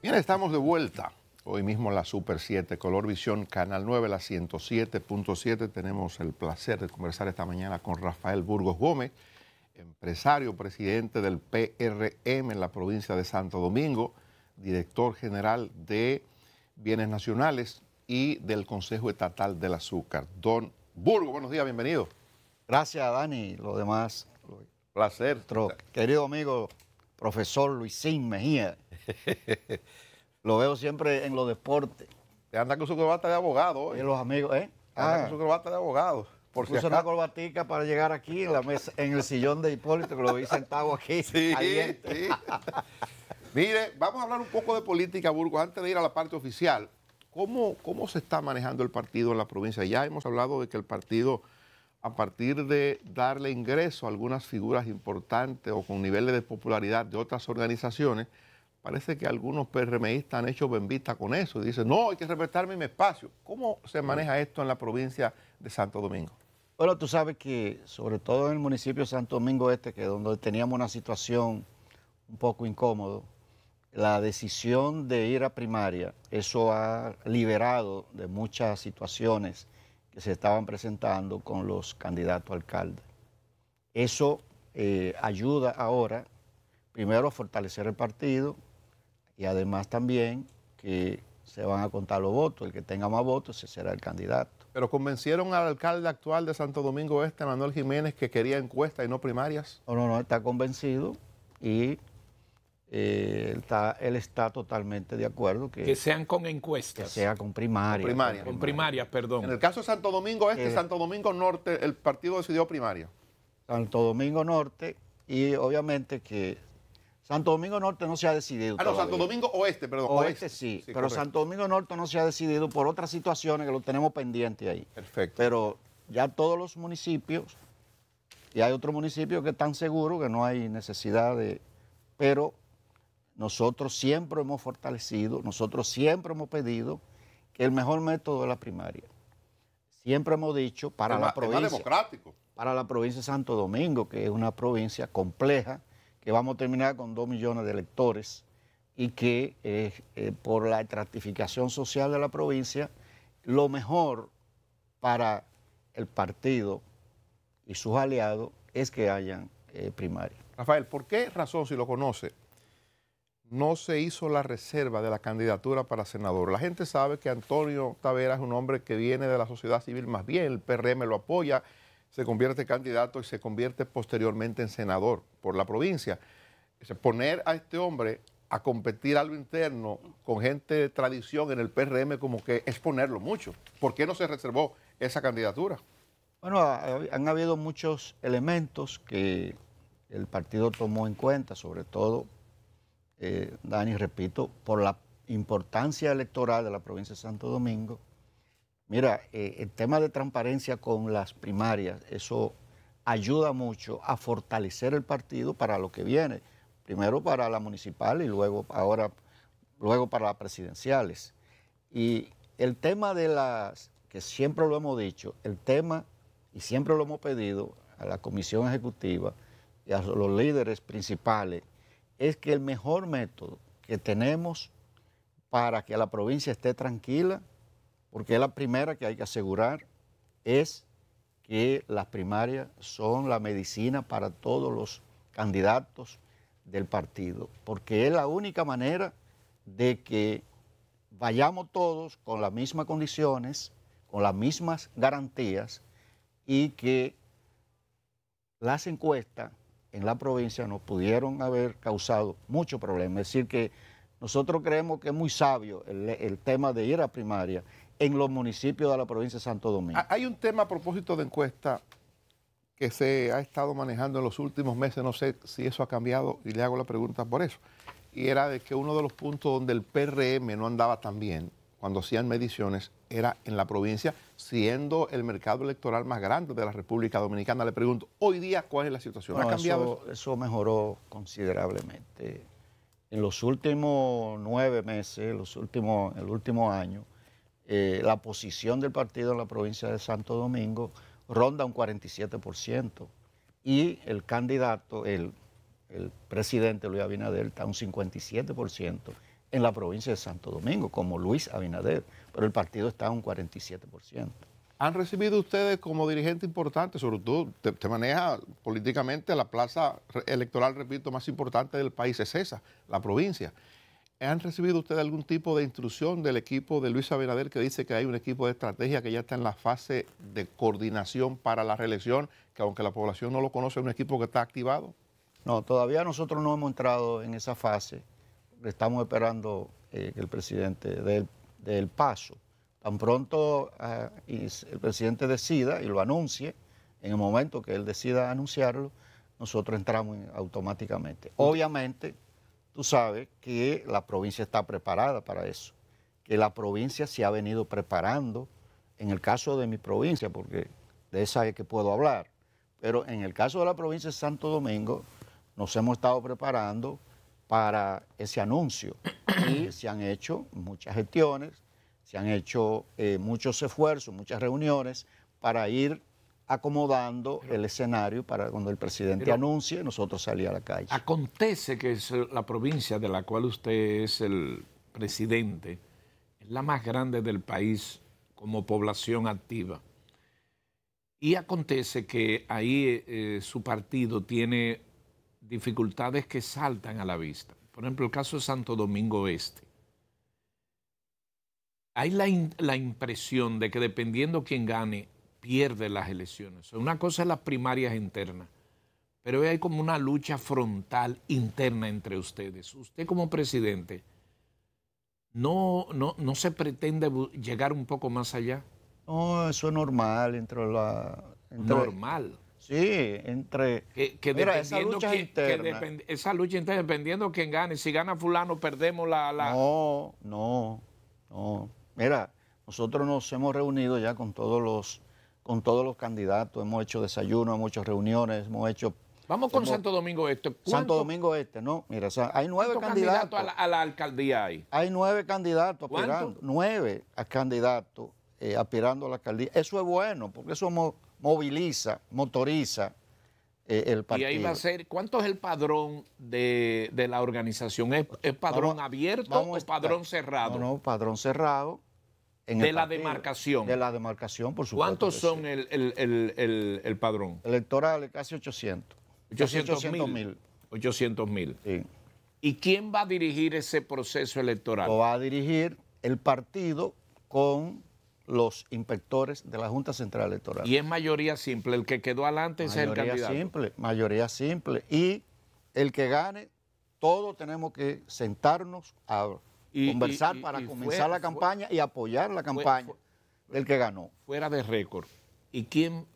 Bien, estamos de vuelta. Hoy mismo la Super 7, Color Visión, Canal 9, la 107.7. Tenemos el placer de conversar esta mañana con Rafael Burgos Gómez, empresario, presidente del PRM en la provincia de Santo Domingo, director general de Bienes Nacionales y del Consejo Estatal del Azúcar. Don Burgos, buenos días, bienvenido. Gracias, Dani, lo demás. Placer. querido amigo profesor Luisín Mejía. Lo veo siempre en los deportes. Anda con su corbata de abogado. Y los amigos, ¿eh? Anda ah. con su corbata de abogado. Por una corbatica para llegar aquí en la mesa, en el sillón de Hipólito, que lo vi sentado aquí. Sí, sí. Mire, vamos a hablar un poco de política, Burgo, antes de ir a la parte oficial. ¿Cómo, ¿Cómo se está manejando el partido en la provincia? Ya hemos hablado de que el partido a partir de darle ingreso a algunas figuras importantes o con niveles de popularidad de otras organizaciones, parece que algunos PRMistas han hecho vista con eso. Y dicen, no, hay que respetar mi espacio. ¿Cómo se maneja esto en la provincia de Santo Domingo? Bueno, tú sabes que, sobre todo en el municipio de Santo Domingo Este, que es donde teníamos una situación un poco incómoda, la decisión de ir a primaria, eso ha liberado de muchas situaciones se estaban presentando con los candidatos a alcalde. Eso eh, ayuda ahora, primero, a fortalecer el partido y además también que se van a contar los votos. El que tenga más votos, ese será el candidato. Pero convencieron al alcalde actual de Santo Domingo Este, Manuel Jiménez, que quería encuestas y no primarias. No, no, no, está convencido y eh, él, está, totalmente de acuerdo que, que sean con encuestas. Que sea con primarias Con primaria. perdón. En el caso de Santo Domingo Este, eh, Santo Domingo Norte, el partido decidió primaria. Santo Domingo Norte y obviamente que Santo Domingo Norte no se ha decidido. Ah, no, Santo Domingo Oeste, perdón. Oeste, sí, pero Santo Domingo Norte no se ha decidido por otras situaciones que lo tenemos pendiente ahí. Perfecto. Pero ya todos los municipios, y hay otros municipios que están seguros que no hay necesidad de... Pero nosotros siempre hemos fortalecido, nosotros siempre hemos pedido que el mejor método es la primaria. Siempre hemos dicho para la provincia. democrático. Para la provincia de Santo Domingo, que es una provincia compleja, que vamos a terminar con dos millones de electores y que eh, eh, por la estratificación social de la provincia, lo mejor para el partido y sus aliados es que hayan eh, primaria. Rafael, ¿por qué razón, si lo conoce, no se hizo la reserva de la candidatura para senador. La gente sabe que Antonio Tavera es un hombre que viene de la sociedad civil más bien, el PRM lo apoya, se convierte en candidato y se convierte posteriormente en senador por la provincia. Es poner a este hombre a competir a lo interno con gente de tradición en el PRM como que es ponerlo mucho. ¿Por qué no se reservó esa candidatura? Bueno, han habido muchos elementos que el partido tomó en cuenta, sobre todo eh, Dani, repito, por la importancia electoral de la provincia de Santo Domingo. Mira, eh, el tema de transparencia con las primarias, eso ayuda mucho a fortalecer el partido para lo que viene. Primero para la municipal y luego ahora luego para las presidenciales. Y el tema de las, que siempre lo hemos dicho, el tema, y siempre lo hemos pedido a la comisión ejecutiva y a los líderes principales, es que el mejor método que tenemos para que la provincia esté tranquila, porque es la primera que hay que asegurar, es que las primarias son la medicina para todos los candidatos del partido, porque es la única manera de que vayamos todos con las mismas condiciones, con las mismas garantías y que las encuestas en la provincia nos pudieron haber causado mucho problema. Es decir, que nosotros creemos que es muy sabio el, el tema de ir a primaria en los municipios de la provincia de Santo Domingo. Hay un tema a propósito de encuesta que se ha estado manejando en los últimos meses, no sé si eso ha cambiado y le hago la pregunta por eso, y era de que uno de los puntos donde el PRM no andaba tan bien cuando hacían mediciones era en la provincia, siendo el mercado electoral más grande de la República Dominicana. Le pregunto, hoy día, ¿cuál es la situación? Eso, mejoró considerablemente. En los últimos nueve meses, los últimos, el último año, eh, la posición del partido en la provincia de Santo Domingo ronda un 47%. Y el candidato, el, el presidente Luis Abinader, está un 57% en la provincia de Santo Domingo, como Luis Abinader, pero el partido está a un 47%. ¿Han recibido ustedes como dirigente importante, sobre todo te, maneja políticamente la plaza electoral, repito, más importante del país, es esa, la provincia? ¿Han recibido ustedes algún tipo de instrucción del equipo de Luis Abinader que dice que hay un equipo de estrategia que ya está en la fase de coordinación para la reelección, que aunque la población no lo conoce, es un equipo que está activado? No, todavía nosotros no hemos entrado en esa fase estamos esperando eh, que el presidente dé el paso. Tan pronto ah, el presidente decida y lo anuncie, en el momento que él decida anunciarlo, nosotros entramos automáticamente. Obviamente, tú sabes que la provincia está preparada para eso, que la provincia se ha venido preparando, en el caso de mi provincia, porque de esa es que puedo hablar, pero en el caso de la provincia de Santo Domingo, nos hemos estado preparando para ese anuncio. Y eh, se han hecho muchas gestiones, se han hecho eh, muchos esfuerzos, muchas reuniones para ir acomodando el escenario para cuando el presidente anuncie, nosotros salir a la calle. Acontece que la provincia de la cual usted es el presidente es la más grande del país como población activa. Y acontece que ahí eh, su partido tiene dificultades que saltan a la vista. Por ejemplo, el caso de Santo Domingo Este. Hay la, impresión de que dependiendo quién gane, pierde las elecciones. Una cosa es las primarias internas, pero hay como una lucha frontal interna entre ustedes. Usted como presidente, ¿no, no, se pretende llegar un poco más allá? No, eso es normal. Entre la, normal. Sí, entre. esa lucha que, interna. esa lucha interna, dependiendo quién gane. Si gana Fulano, perdemos la, la. No, no, no. Mira, nosotros nos hemos reunido ya con todos los con todos los candidatos, hemos hecho desayuno, hemos hecho reuniones, hemos hecho... Vamos con Santo Domingo Este. Santo Domingo Este, ¿no? Mira, hay nueve candidatos. candidatos a, la, alcaldía ahí. Hay nueve candidatos nueve candidatos eh, aspirando a la alcaldía. Eso es bueno, porque somos moviliza, motoriza eh, el partido. Y ahí va a ser, ¿cuánto es el padrón de, de la organización? ¿Es, padrón abierto o padrón cerrado? No, padrón cerrado. En de la demarcación. De la demarcación, por supuesto. ¿Cuántos son el, el, el, el, padrón? Electoral, casi 800. 800 mil. 800 mil. Sí. ¿Y quién va a dirigir ese proceso electoral? Lo va a dirigir el partido con los inspectores de la Junta Central Electoral. Y es mayoría simple, el que quedó adelante es el candidato. Mayoría simple, mayoría simple. Y el que gane, todos tenemos que sentarnos a conversar para comenzar la campaña y apoyar la campaña del que ganó. Fuera de récord. ¿Y quién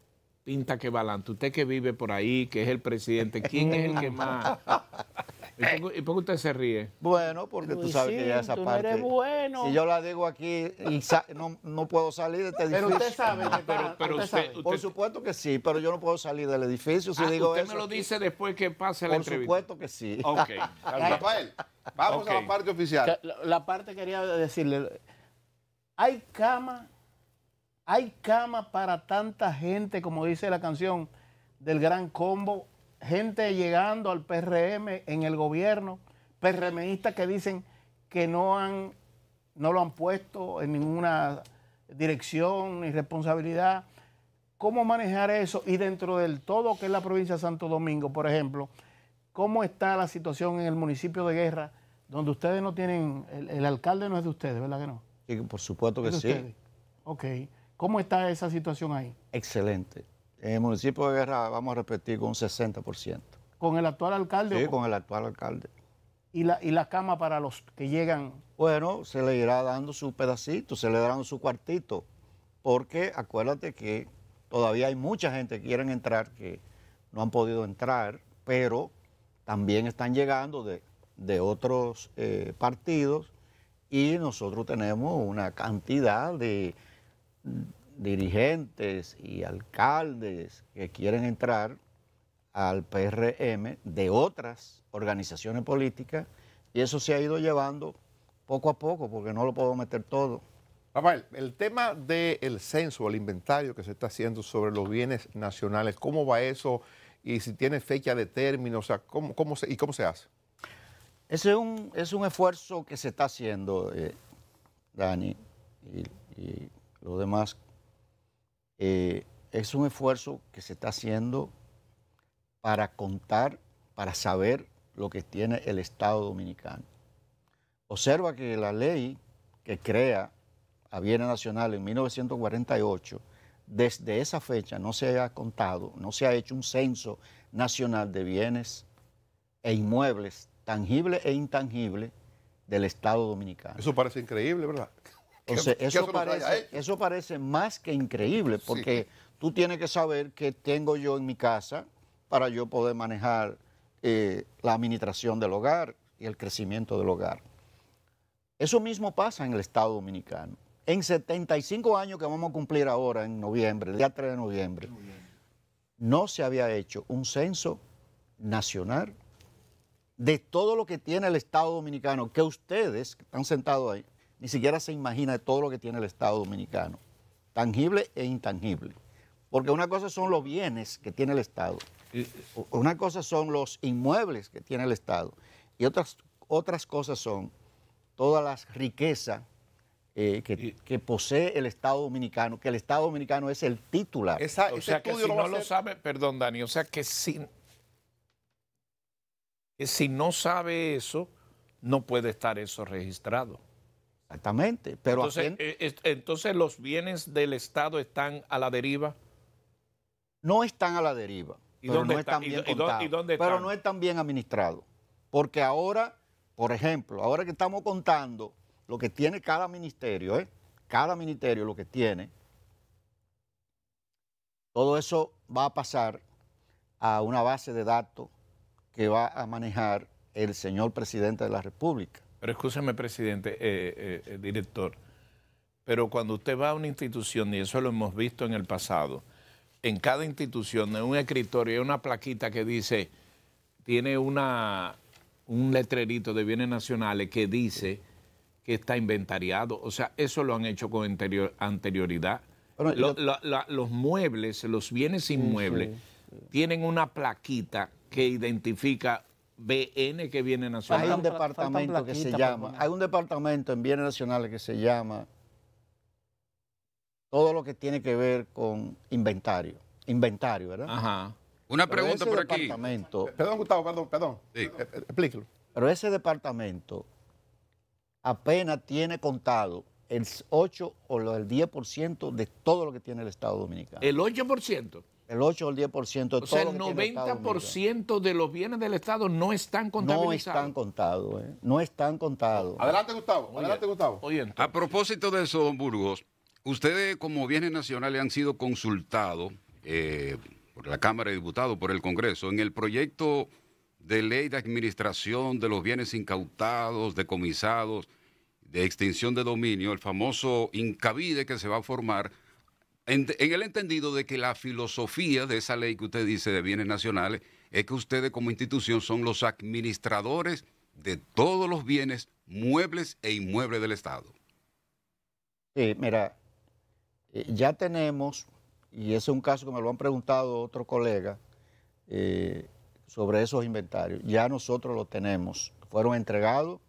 pinta que va adelante? Usted que vive por ahí, que es el presidente, ¿quién es el que más... ¿Y por, qué usted se ríe? Bueno, porque tú sabes que ya esa parte. eres bueno. Si yo la digo aquí, no, no, puedo salir de este edificio. Pero usted sabe, pero, pero usted, Por supuesto que sí, pero yo no puedo salir del edificio si ah, digo eso. Usted me lo dice después que pase la entrevista. Por supuesto que sí. Ok. Rafael, vamos a la parte oficial. La, la parte quería decirle: hay cama, hay cama para tanta gente, como dice la canción del gran combo gente llegando al PRM en el gobierno, PRMistas que dicen que no, han, no lo han puesto en ninguna dirección ni responsabilidad. ¿Cómo manejar eso? Y dentro del todo que es la provincia de Santo Domingo, por ejemplo, ¿cómo está la situación en el municipio de Guerra, donde ustedes no tienen, el, alcalde no es de ustedes, ¿verdad que no? Sí, por supuesto que sí. Ok. ¿Cómo está esa situación ahí? Excelente. En el municipio de Guerra vamos a repetir con un 60%. ¿Con el actual alcalde? Sí, con... el actual alcalde. ¿Y la, ¿Y cama para los que llegan? Bueno, se le irá dando su pedacito, se le darán su cuartito, porque acuérdate que todavía hay mucha gente que quieren entrar, que no han podido entrar, pero también están llegando de, otros eh, partidos y nosotros tenemos una cantidad de dirigentes y alcaldes que quieren entrar al PRM de otras organizaciones políticas y eso se ha ido llevando poco a poco porque no lo puedo meter todo. Rafael, el tema del censo, el inventario que se está haciendo sobre los bienes nacionales, ¿cómo va eso? Y si tiene fecha de término, o sea, ¿cómo, ¿y cómo se hace? Ese es un, es un esfuerzo que se está haciendo, eh, Dani, y, y los demás eh, es un esfuerzo que se está haciendo para contar, para saber lo que tiene el Estado dominicano. Observa que la ley que crea a bienes Nacional en 1948, desde esa fecha no se ha contado, no se ha hecho un censo nacional de bienes e inmuebles, tangibles e intangibles, del Estado dominicano. Eso parece increíble, ¿verdad? eso, parece, más que increíble, porque tú tienes que saber qué tengo yo en mi casa para yo poder manejar eh, la administración del hogar y el crecimiento del hogar. Eso mismo pasa en el Estado Dominicano. En 75 años que vamos a cumplir ahora, en noviembre, el día 3 de noviembre, no se había hecho un censo nacional de todo lo que tiene el Estado Dominicano, que ustedes que están sentados ahí ni siquiera se imagina todo lo que tiene el Estado dominicano, tangible e intangible. Porque una cosa son los bienes que tiene el Estado, eh, una cosa son los inmuebles que tiene el Estado y otras, otras cosas son todas las riquezas eh, que, posee el Estado dominicano, que el Estado dominicano es el titular. o sea que si no lo sabe, perdón Dani, o sea que que si no sabe eso, no puede estar eso registrado. Exactamente. Pero eh, entonces, los bienes del Estado están a la deriva. No están a la deriva. pero no están, bien contados, Pero no están bien administrados. Porque ahora, por ejemplo, ahora que estamos contando lo que tiene cada ministerio, ¿eh? cada ministerio lo que tiene, todo eso va a pasar a una base de datos que va a manejar el señor presidente de la República. Pero escúchame, presidente, eh, eh, eh, director, pero cuando usted va a una institución, y eso lo hemos visto en el pasado, en cada institución, en un escritorio, hay una plaquita que dice, tiene una, un letrerito de bienes nacionales que dice que está inventariado. O sea, eso lo han hecho con anterioridad. los muebles, los bienes inmuebles, tienen una plaquita que identifica BN que viene nacional. Hay un departamento que se llama, hay un departamento en bienes nacionales que se llama todo lo que tiene que ver con inventario. Inventario, ¿verdad? Ajá. Una pregunta por aquí. Perdón, Gustavo, perdón, perdón. Sí. Eh, eh, explíquelo. Pero ese departamento apenas tiene contado el 8 o el 10% de todo lo que tiene el Estado Dominicano. El 8%. El 8 o el 10%. O sea, el 90% de los bienes del Estado no están contabilizados. No están contados, eh. no están contados. Adelante, Gustavo. adelante, Gustavo. a propósito de eso, don Burgos, ustedes como bienes nacionales han sido consultados eh, por la Cámara de Diputados, por el Congreso, en el proyecto de ley de administración de los bienes incautados, decomisados, de extinción de dominio, el famoso incavide que se va a formar en, el entendido de que la filosofía de esa ley que usted dice de bienes nacionales es que ustedes como institución son los administradores de todos los bienes muebles e inmuebles del Estado. Sí, eh, mira, eh, ya tenemos, y es un caso que me lo han preguntado otro colega, eh, sobre esos inventarios. Ya nosotros los tenemos, fueron entregados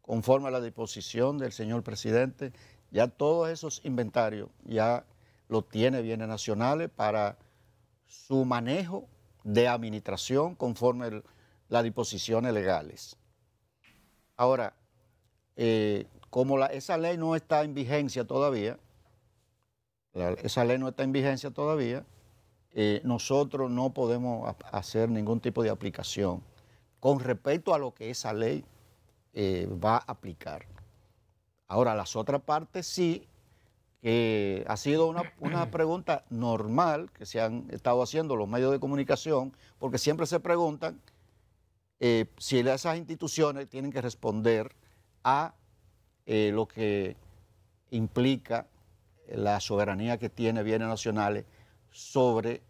conforme a la disposición del señor presidente. Ya todos esos inventarios ya lo tiene Bienes Nacionales para su manejo de administración conforme las disposiciones legales. Ahora, eh, como esa ley no está en vigencia todavía, esa ley no está en vigencia todavía, eh, nosotros no podemos hacer ningún tipo de aplicación con respecto a lo que esa ley eh, va a aplicar. Ahora, las otras partes sí que ha sido una, pregunta normal que se han estado haciendo los medios de comunicación, porque siempre se preguntan eh, si esas instituciones tienen que responder a eh, lo que implica la soberanía que tiene bienes nacionales sobre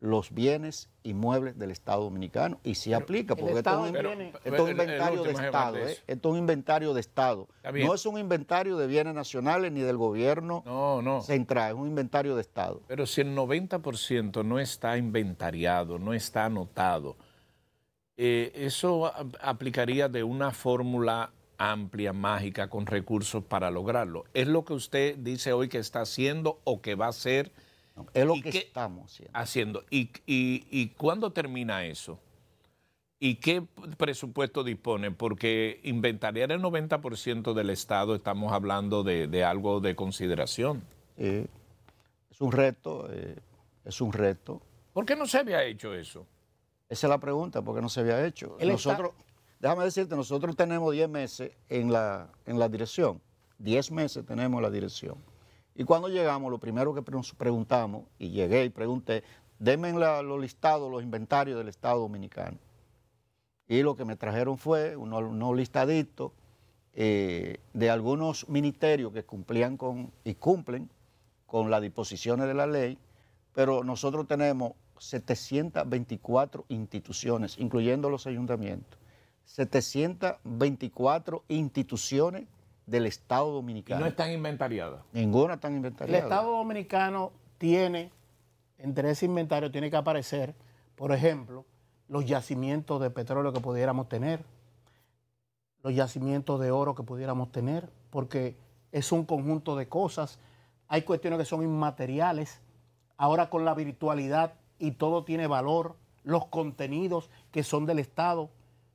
los bienes inmuebles del Estado dominicano y sí aplica porque ¿eh? esto es, un, inventario de Estado, esto es un inventario de Estado, no es un inventario de bienes nacionales ni del gobierno no, no. central, es un inventario de Estado. Pero si el 90% no está inventariado, no está anotado, eh, eso aplicaría de una fórmula amplia, mágica, con recursos para lograrlo. ¿Es lo que usted dice hoy que está haciendo o que va a hacer? es lo que estamos haciendo. ¿Y, y, cuándo termina eso? ¿Y qué presupuesto dispone? Porque inventariar el 90% del Estado, estamos hablando de, algo de consideración. Eh, es un reto, eh, es un reto. ¿Por qué no se había hecho eso? Esa es la pregunta, ¿por qué no se había hecho? nosotros, Déjame decirte, nosotros tenemos 10 meses en la, en la dirección. 10 meses tenemos la dirección. Y cuando llegamos, lo primero que nos preguntamos, y llegué y pregunté, denme los listados, los inventarios del Estado Dominicano. Y lo que me trajeron fue unos, listaditos eh, de algunos ministerios que cumplían con y cumplen con las disposiciones de la ley, pero nosotros tenemos 724 instituciones, incluyendo los ayuntamientos, 724 instituciones del Estado Dominicano. Y no están inventariadas. Ninguna están inventariadas. El Estado Dominicano tiene, entre ese inventario tiene que aparecer, por ejemplo, los yacimientos de petróleo que pudiéramos tener, los yacimientos de oro que pudiéramos tener, porque es un conjunto de cosas. Hay cuestiones que son inmateriales. Ahora con la virtualidad y todo tiene valor, los contenidos que son del Estado,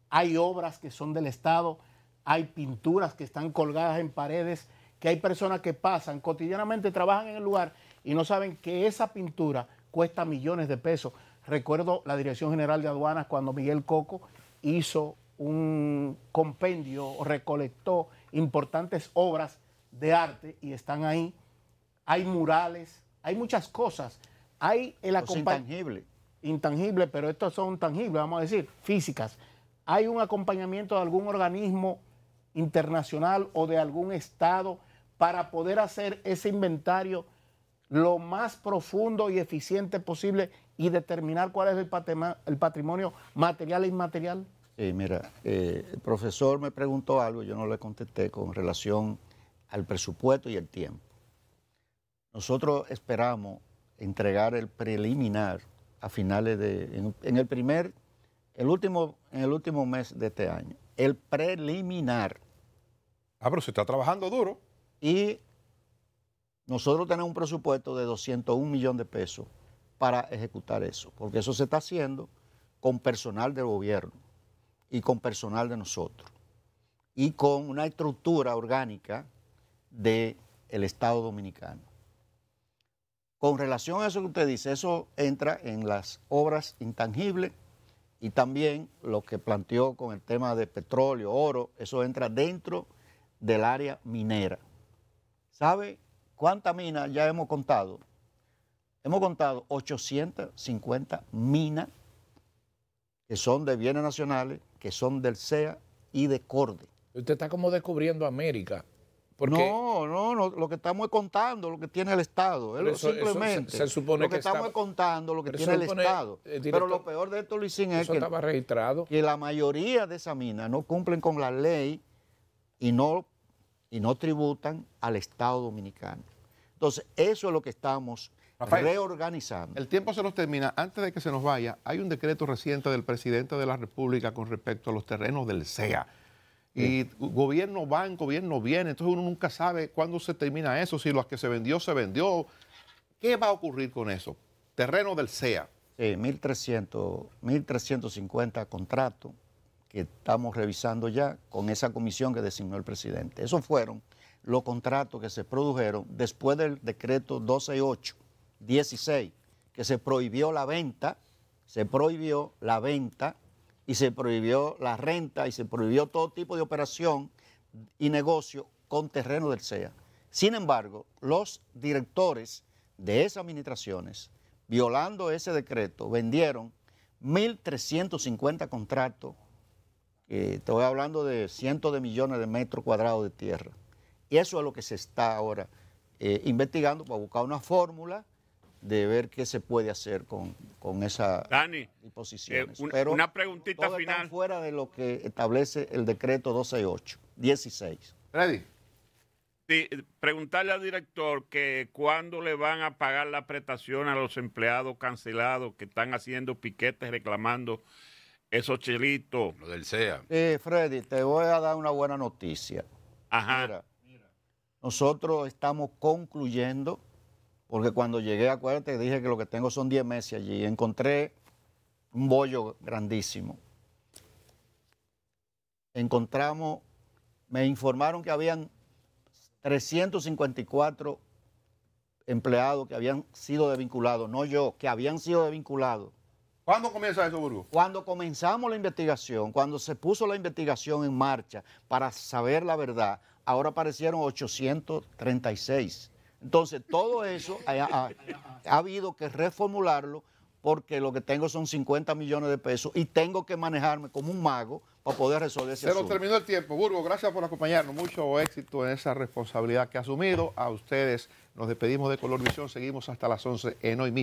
hay obras que son del Estado hay pinturas que están colgadas en paredes, que hay personas que pasan cotidianamente, trabajan en el lugar y no saben que esa pintura cuesta millones de pesos. Recuerdo la Dirección General de Aduanas cuando Miguel Coco hizo un compendio, recolectó importantes obras de arte y están ahí. Hay murales, hay muchas cosas. Hay el acompañamiento. Intangible. Intangible, pero estos son tangibles, vamos a decir, físicas. Hay un acompañamiento de algún organismo internacional o de algún estado para poder hacer ese inventario lo más profundo y eficiente posible y determinar cuál es el, patrimonio, material e inmaterial? Eh, mira, eh, el profesor me preguntó algo, yo no le contesté con relación al presupuesto y el tiempo. Nosotros esperamos entregar el preliminar a finales de, en, el primer, el último, en el último mes de este año. El preliminar, Ah, pero se está trabajando duro. Y nosotros tenemos un presupuesto de 201 millones de pesos para ejecutar eso, porque eso se está haciendo con personal del gobierno y con personal de nosotros y con una estructura orgánica del Estado dominicano. Con relación a eso que usted dice, eso entra en las obras intangibles y también lo que planteó con el tema de petróleo, oro, eso entra dentro del área minera. ¿Sabe cuántas minas ya hemos contado? Hemos contado 850 minas que son de bienes nacionales, que son del CEA y de CORDE. Usted está como descubriendo América. No, no, lo que estamos contando, lo que tiene el Estado. simplemente. se, supone lo que, estamos contando, lo que tiene el Estado. Eh, pero lo peor de esto, Luisín, es estaba registrado. que la mayoría de esas minas no cumplen con la ley y no, y no tributan al Estado dominicano. Entonces, eso es lo que estamos reorganizando. El tiempo se nos termina. Antes de que se nos vaya, hay un decreto reciente del presidente de la República con respecto a los terrenos del sea Y gobierno va, gobierno viene, entonces uno nunca sabe cuándo se termina eso, si lo que se vendió, se vendió. ¿Qué va a ocurrir con eso? Terreno del CEA. Sí, 1.350 contratos que estamos revisando ya con esa comisión que designó el presidente. Esos fueron los contratos que se produjeron después del decreto 12.8.16, 16 que se prohibió la venta, se prohibió la venta y se prohibió la renta y se prohibió todo tipo de operación y negocio con terreno del CEA. Sin embargo, los directores de esas administraciones, violando ese decreto, vendieron 1.350 contratos estoy eh, hablando de cientos de millones de metros cuadrados de tierra. Y eso es lo que se está ahora eh, investigando para buscar una fórmula de ver qué se puede hacer con, con esa Dani, eh, una preguntita final. fuera de lo que establece el decreto 128, 16. Freddy. preguntarle al director que cuándo le van a pagar la prestación a los empleados cancelados que están haciendo piquetes reclamando esos Chelito. Lo del SEA. Freddy, te voy a dar una buena noticia. Ajá. Mira, nosotros estamos concluyendo, porque cuando llegué, a acuérdate, dije que lo que tengo son 10 meses allí. Encontré un bollo grandísimo. Encontramos, me informaron que habían 354 empleados que habían sido desvinculados, no yo, que habían sido desvinculados ¿Cuándo comienza eso, Burgo? Cuando comenzamos la investigación, cuando se puso la investigación en marcha para saber la verdad, ahora aparecieron 836. Entonces, todo eso ha, habido que reformularlo porque lo que tengo son 50 millones de pesos y tengo que manejarme como un mago para poder resolver ese Se nos terminó el tiempo. Burgo, gracias por acompañarnos. Mucho éxito en esa responsabilidad que ha asumido. A ustedes nos despedimos de Color Seguimos hasta las 11 en hoy mismo.